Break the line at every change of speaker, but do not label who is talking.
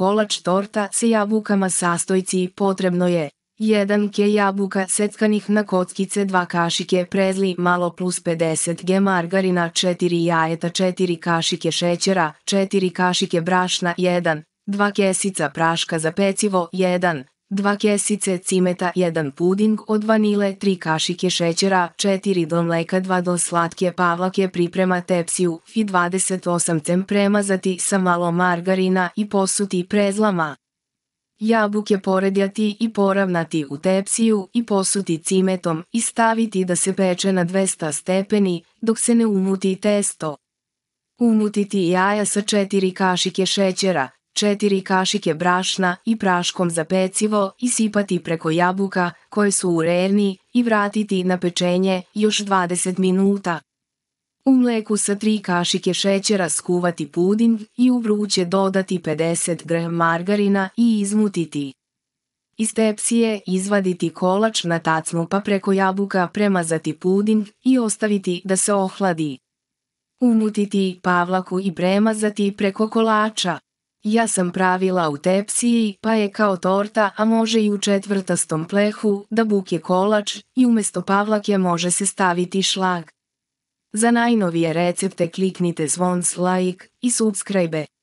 kolač torta sa jabukama sastojci potrebno je 1 ke jabuka seckanih na kockice 2 kašike prezli malo plus 50 g margarina 4 jajeta 4 kašike šećera 4 kašike brašna 1 2 kesica praška za pecivo 1 2 kjesice cimeta, 1 puding od vanile, 3 kašike šećera, 4 do mleka, 2 do slatke pavlake priprema tepsiju, fi 28 cm premazati sa malo margarina i posuti prezlama. Jabuke poredjati i poravnati u tepsiju i posuti cimetom i staviti da se peče na 200 stepeni dok se ne umuti testo. Umutiti jaja sa 4 kašike šećera, 4 kašike brašna i praškom za pecivo isipati preko jabuka koje su u revni i vratiti na pečenje još 20 minuta. U mleku sa 3 kašike šećera skuvati puding i u vruće dodati 50 g margarina i izmutiti. Iz tepsije izvaditi kolač na tacnu pa preko jabuka premazati puding i ostaviti da se ohladi. Umutiti pavlaku i premazati preko kolača. Ja sam pravila u tepsiji, pa je kao torta, a može i u četvrtastom plehu, da buk je kolač i umesto pavlake može se staviti šlag. Za najnovije recepte kliknite zvon like i subscribe.